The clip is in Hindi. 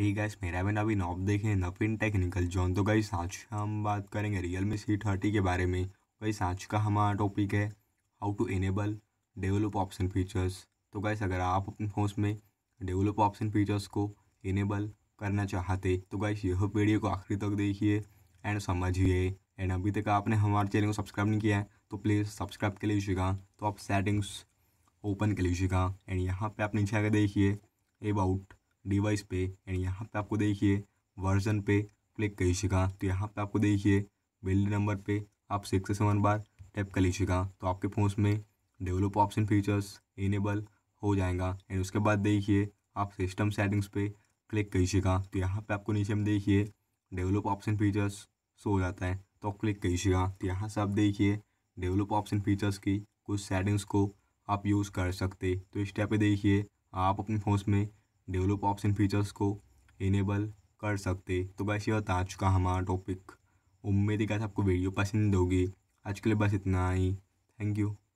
हे गाइस मेरा भी नवीन आप देखें नवीन टेक्निकल जोन तो गाइस आज हम बात करेंगे रियल मी सी थर्टी के बारे में गाइस तो आज का हमारा टॉपिक है how to enable develop option features तो गाइस अगर आप अपने फोन में डेवलप ऑप्शन फीचर्स को इनेबल करना चाहते तो गाइस यह वीडियो को आखिरी तक देखिए एंड समझिए एंड अभी तक आपने हमारे चैनल को सब्सक्राइब नहीं किया है तो प्लीज़ सब्सक्राइब कर लीजिएगा तो आप सेटिंग्स ओपन कर लीजिएगा एंड यहाँ पर आप नीचे आकर देखिए अबाउट डिवाइस पे एंड यहाँ पे आपको देखिए वर्जन पे क्लिक कर लीजिएगा तो यहाँ पे आपको देखिए बिल्ड नंबर पे आप सिक्स से सेवन बार टैप कर लीजिएगा तो आपके फ़ोन में डेवलप ऑप्शन फीचर्स इनेबल हो जाएगा एंड उसके बाद देखिए आप सिस्टम सेटिंग्स पे क्लिक लीजिएगा तो यहाँ पे आपको नीचे में देखिए डेवलप ऑप्शन फीचर्स शो हो जाता है तो क्लिक लीजिएगा तो यहाँ से आप देखिए डेवलप ऑप्शन फीचर्स की कुछ सेटिंग्स को आप यूज़ कर सकते तो इस टाइप पे देखिए आप अपने फ़ोन में डेवलप ऑप्शन फीचर्स को इनेबल कर सकते तो बस ये बता चुका हमारा टॉपिक उम्मीद है कि आपको वीडियो पसंद होगी आज के लिए बस इतना ही थैंक यू